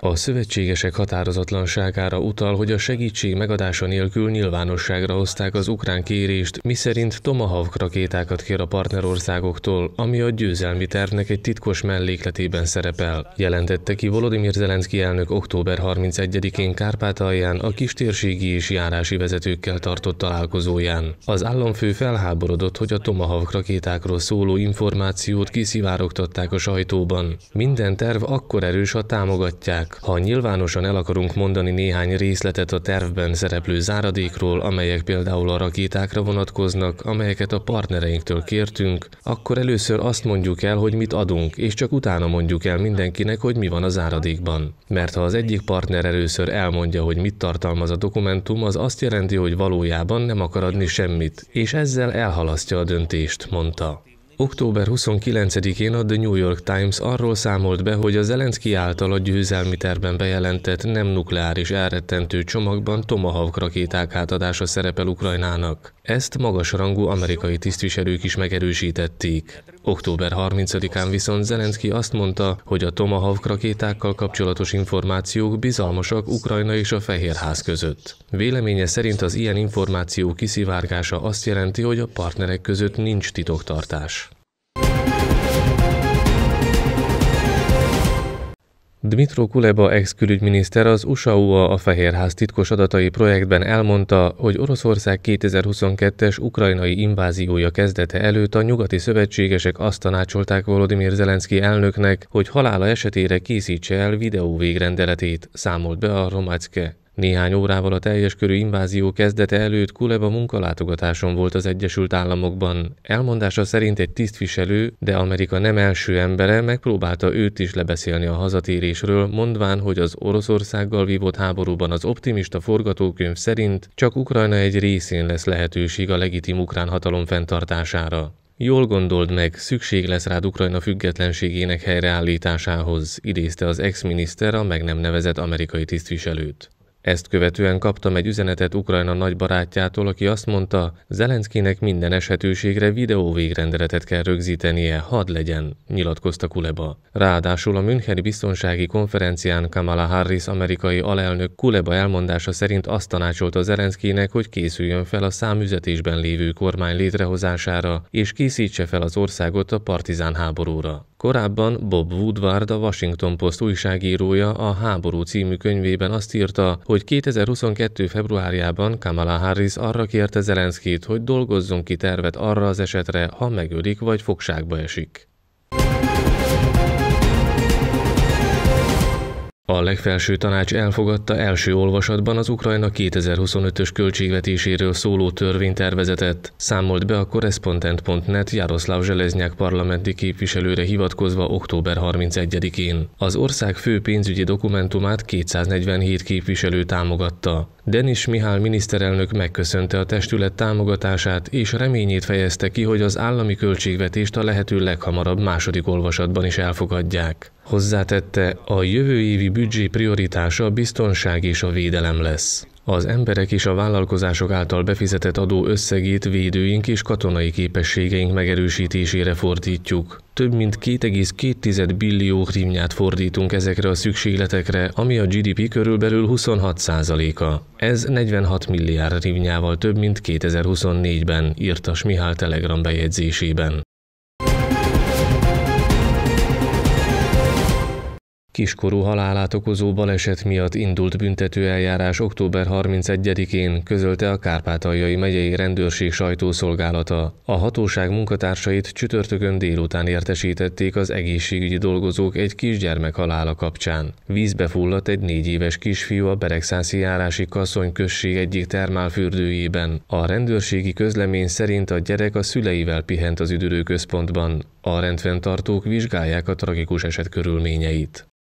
A szövetségesek határozatlanságára utal, hogy a segítség megadása nélkül nyilvánosságra hozták az ukrán kérést, miszerint Tomahawk rakétákat kér a partnerországoktól, ami a győzelmi tervnek egy titkos mellékletében szerepel. Jelentette ki Volodymyr Zelenszky elnök október 31-én Kárpátalján a kistérségi és járási vezetőkkel tartott találkozóján. Az államfő felháborodott, hogy a Tomahawk rakétákról szóló információt kiszivárogtatták a sajtóban. Minden terv akkor erős, a támogatás támogatják, ha nyilvánosan el akarunk mondani néhány részletet a tervben szereplő záradékról, amelyek például a rakétákra vonatkoznak, amelyeket a partnereinktől kértünk, akkor először azt mondjuk el, hogy mit adunk, és csak utána mondjuk el mindenkinek, hogy mi van a záradékban. Mert ha az egyik partner először elmondja, hogy mit tartalmaz a dokumentum, az azt jelenti, hogy valójában nem akar adni semmit, és ezzel elhalasztja a döntést, mondta. Október 29-én a The New York Times arról számolt be, hogy a Zelenszky által a győzelmi terben bejelentett nem nukleáris elrettentő csomagban Tomahawk rakéták átadása szerepel Ukrajnának. Ezt magasrangú amerikai tisztviselők is megerősítették. Október 30-án viszont Zelenszky azt mondta, hogy a Tomahawk rakétákkal kapcsolatos információk bizalmasak Ukrajna és a Fehérház között. Véleménye szerint az ilyen információ kiszivárgása azt jelenti, hogy a partnerek között nincs titoktartás. Dmitro Kuleba ex-külügyminiszter az USA-UA a Fehérház titkos adatai projektben elmondta, hogy Oroszország 2022-es ukrajnai inváziója kezdete előtt a nyugati szövetségesek azt tanácsolták Volodymyr Zelenszky elnöknek, hogy halála esetére készítse el videó végrendeletét, számolt be a Romacke. Néhány órával a teljes körű invázió kezdete előtt Kuleba munkalátogatáson volt az Egyesült Államokban. Elmondása szerint egy tisztviselő, de Amerika nem első embere megpróbálta őt is lebeszélni a hazatérésről, mondván, hogy az Oroszországgal vívott háborúban az optimista forgatókönyv szerint csak Ukrajna egy részén lesz lehetőség a legitim ukrán hatalom fenntartására. Jól gondold meg, szükség lesz rád Ukrajna függetlenségének helyreállításához, idézte az ex-miniszter a meg nem nevezett amerikai tisztviselőt. Ezt követően kaptam egy üzenetet Ukrajna nagybarátjától, aki azt mondta, Zelenszkinek minden esetőségre videó végrendeletet kell rögzítenie, had legyen, nyilatkozta Kuleba. Ráadásul a Müncheni Biztonsági Konferencián Kamala Harris amerikai alelnök Kuleba elmondása szerint azt tanácsolta Zelenszkinek, hogy készüljön fel a számüzetésben lévő kormány létrehozására, és készítse fel az országot a partizán háborúra. Korábban Bob Woodward, a Washington Post újságírója a Háború című könyvében azt írta, hogy 2022. februárjában Kamala Harris arra kérte Zelenszkit, hogy dolgozzon ki tervet arra az esetre, ha megölik vagy fogságba esik. A legfelső tanács elfogadta első olvasatban az Ukrajna 2025-ös költségvetéséről szóló törvénytervezetet, számolt be a korrespondent.net Jaroszláv Zseleznyák parlamenti képviselőre hivatkozva október 31-én. Az ország fő pénzügyi dokumentumát 247 képviselő támogatta. Denis Mihály miniszterelnök megköszönte a testület támogatását, és reményét fejezte ki, hogy az állami költségvetést a lehető leghamarabb második olvasatban is elfogadják. Hozzátette, a jövő évi büdzsé prioritása a biztonság és a védelem lesz. Az emberek és a vállalkozások által befizetett adó összegét védőink és katonai képességeink megerősítésére fordítjuk. Több mint 2,2 billió hrivnyát fordítunk ezekre a szükségletekre, ami a GDP körülbelül 26%-a. Ez 46 milliárd hrivnyával több, mint 2024-ben, írta Smihál Telegram bejegyzésében. Kiskorú halálát okozó baleset miatt indult büntetőeljárás október 31-én, közölte a Kárpátaljai megyei rendőrség sajtószolgálata. A hatóság munkatársait csütörtökön délután értesítették az egészségügyi dolgozók egy kisgyermek halála kapcsán. Vízbe fulladt egy négy éves kisfiú a Beregszászi járási Kasszony község egyik termálfürdőjében. A rendőrségi közlemény szerint a gyerek a szüleivel pihent az üdülőközpontban. A rendfenntartók vizsgálják a tragikus eset körülményeit.